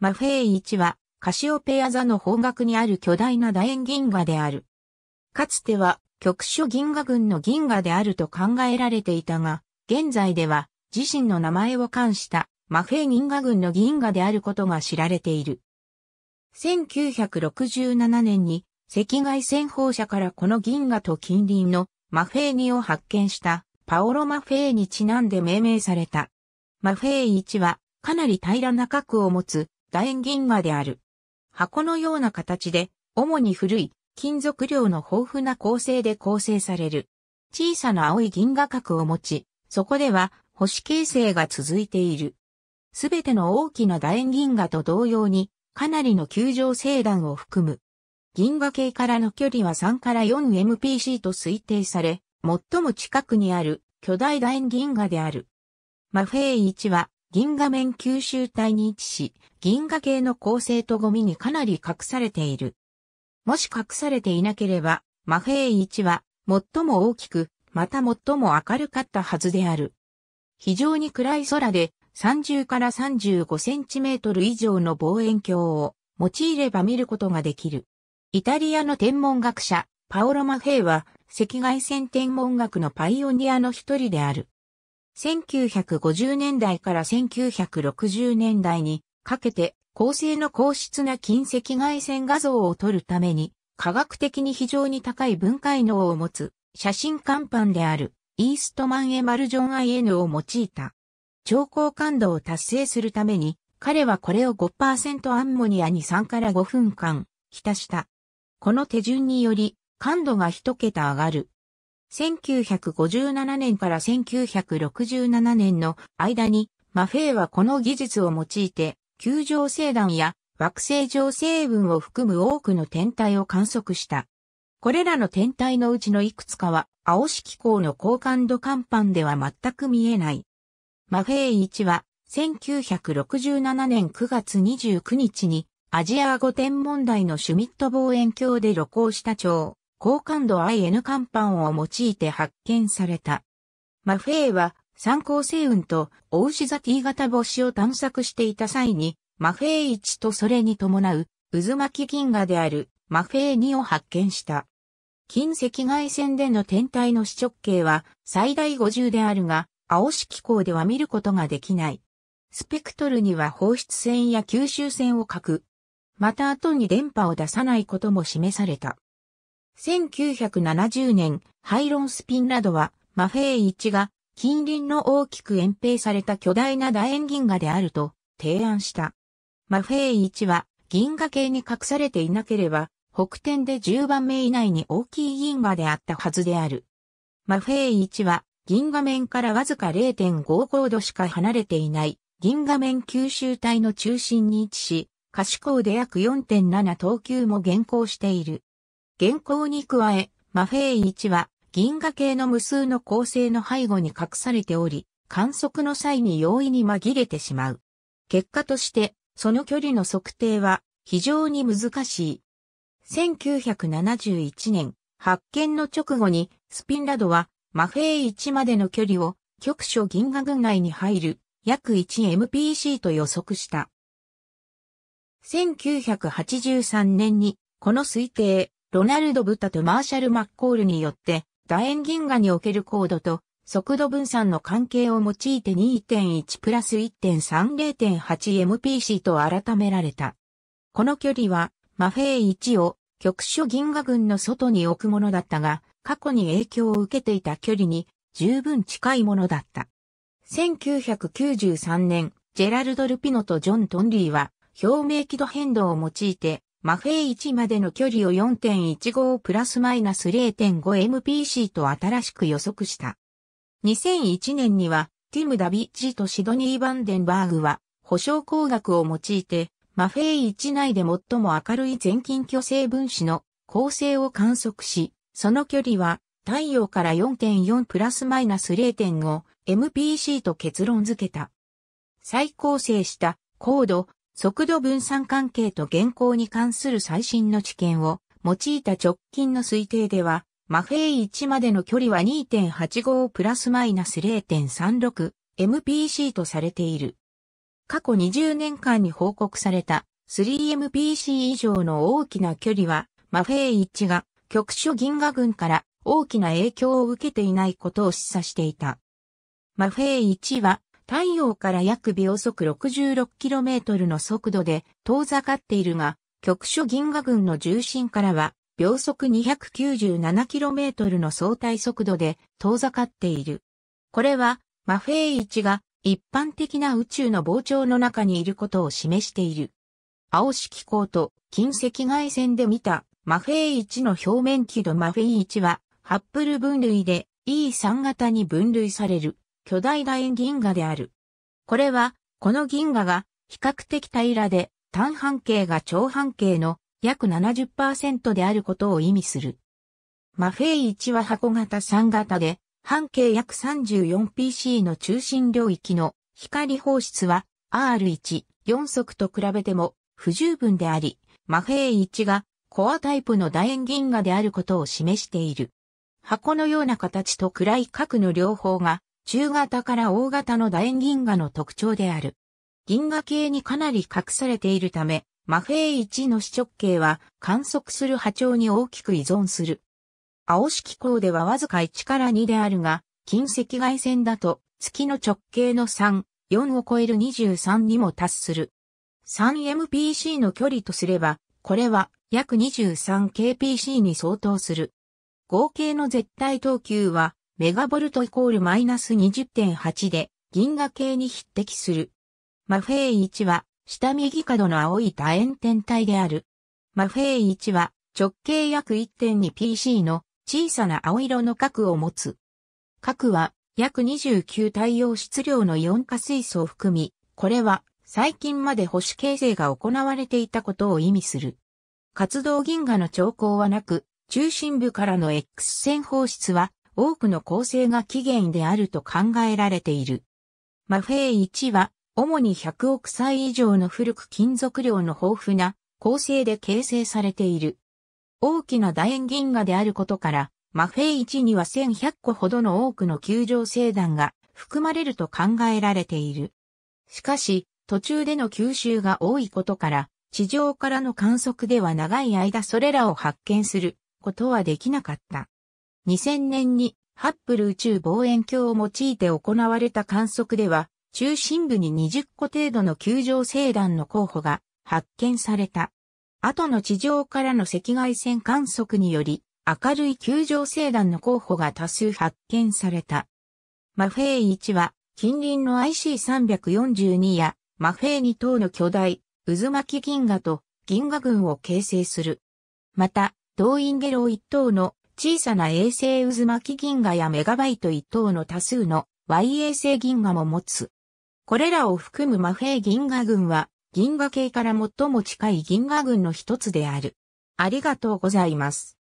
マフェイ1は、カシオペア座の方角にある巨大な楕円銀河である。かつては、局所銀河群の銀河であると考えられていたが、現在では、自身の名前を冠した、マフェイ銀河群の銀河であることが知られている。1967年に、赤外線放射からこの銀河と近隣のマフェイニを発見したパオロ・マフェイにちなんで命名された。マフェイ1はかなり平らな角を持つ楕円銀河である。箱のような形で、主に古い金属量の豊富な構成で構成される。小さな青い銀河核を持ち、そこでは星形成が続いている。すべての大きな楕円銀河と同様に、かなりの球状星団を含む。銀河系からの距離は3から 4MPC と推定され、最も近くにある巨大楕円銀河である。マフェイ1は銀河面吸収体に位置し、銀河系の構成とゴミにかなり隠されている。もし隠されていなければ、マフェイ1は最も大きく、また最も明るかったはずである。非常に暗い空で30から35センチメートル以上の望遠鏡を用いれば見ることができる。イタリアの天文学者、パオロ・マフェイは赤外線天文学のパイオニアの一人である。1950年代から1960年代にかけて、高性の高質な近赤外線画像を撮るために、科学的に非常に高い分解能を持つ写真看板であるイーストマン・エマルジョン IN を用いた。超高感度を達成するために、彼はこれを5%アンモニアに3から5分間浸した。この手順により感度が1桁上がる。1957年から1967年の間にマフェイはこの技術を用いて球状星団や惑星状星雲を含む多くの天体を観測した。これらの天体のうちのいくつかは、青色光の高感度乾板では全く見えない。マフェイ1は、1967年9月29日に、アジア語天文台のシュミット望遠鏡で露光した超高感度 IN 乾板を用いて発見された。マフェイは三光星雲と大牛座 T 型星を探索していた際に、マフェイ1とそれに伴う渦巻き銀河であるマフェイ2を発見した。近赤外線での天体の視直径は最大50であるが、青色光では見ることができない。スペクトルには放出線や吸収線を書く。また後に電波を出さないことも示された。1970年、ハイロンスピンラドは、マフェイ1が近隣の大きく延平された巨大な楕円銀河であると提案した。マフェイ1は銀河系に隠されていなければ、北天で10番目以内に大きい銀河であったはずである。マフェイ1は銀河面からわずか0.55度しか離れていない銀河面吸収体の中心に位置し、可視光で約4.7等級も現行している。現行に加え、マフェイ1は銀河系の無数の構成の背後に隠されており、観測の際に容易に紛れてしまう。結果として、その距離の測定は非常に難しい。1971年、発見の直後にスピンラドはマフェイ1までの距離を局所銀河群内に入る約 1MPC と予測した。1983年にこの推定、ロナルド・ブタとマーシャル・マッコールによって楕円銀河における高度と速度分散の関係を用いて2.1プラス 1.30.8mpc と改められた。この距離はマフェイ1を局所銀河群の外に置くものだったが、過去に影響を受けていた距離に十分近いものだった。1993年、ジェラルド・ルピノとジョン・トンリーは、表明軌度変動を用いて、マフェイ1までの距離を4.15プラスマイナス 0.5MPC と新しく予測した。2001年には、ティム・ダビッチとシドニー・バンデンバーグは、保証工学を用いて、マフェイ1内で最も明るい全近距性分子の構成を観測し、その距離は太陽から4.4プラスマイナス 0.5MPC と結論付けた。再構成した高度速度分散関係と現行に関する最新の知見を用いた直近の推定では、マフェイ1までの距離は2.85プラスマイナス 0.36MPC とされている。過去20年間に報告された 3MPC 以上の大きな距離は、マフェイ1が局所銀河群から大きな影響を受けていないことを示唆していた。マフェイ1は太陽から約秒速 66km の速度で遠ざかっているが、局所銀河群の重心からは秒速 297km の相対速度で遠ざかっている。これはマフェイ1が一般的な宇宙の膨張の中にいることを示している。青色光と近赤外線で見たマフェイ1の表面輝度マフェイ1はハッブル分類で E3 型に分類される。巨大楕円銀河である。これは、この銀河が比較的平らで、単半径が長半径の約70%であることを意味する。マフェイ1は箱型3型で、半径約 34pc の中心領域の光放出は R1、4足と比べても不十分であり、マフェイ1がコアタイプの楕円銀河であることを示している。箱のような形と暗い角の両方が中型から大型の楕円銀河の特徴である。銀河系にかなり隠されているため、マフェイ1の視直径は観測する波長に大きく依存する。青色光ではわずか1から2であるが、近赤外線だと月の直径の3、4を超える23にも達する。3MPC の距離とすれば、これは約 23kpc に相当する。合計の絶対等級はメガボルトイコールマイナス20.8で銀河系に匹敵する。マフェイ1は下右角の青い楕円天体である。マフェイ1は直径約 1.2pc の小さな青色の核を持つ。核は約29太陽質量のイオン化水素を含み、これは最近まで保守形成が行われていたことを意味する。活動銀河の兆候はなく、中心部からの X 線放出は多くの構成が起源であると考えられている。マフェイ1は、主に100億歳以上の古く金属量の豊富な構成で形成されている。大きな楕円銀河であることから、マフェイ1には1100個ほどの多くの球状星団が含まれると考えられている。しかし、途中での吸収が多いことから、地上からの観測では長い間それらを発見することはできなかった。2000年にハッブル宇宙望遠鏡を用いて行われた観測では、中心部に20個程度の球状星団の候補が発見された。後の地上からの赤外線観測により、明るい球状星団の候補が多数発見された。マフェイ1は、近隣の IC342 やマフェイ2等の巨大、渦巻き銀河と銀河群を形成する。また、動員ゲロ1等の小さな衛星渦巻き銀河やメガバイト1等の多数の Y 衛星銀河も持つ。これらを含むマフェ銀河群は銀河系から最も近い銀河群の一つである。ありがとうございます。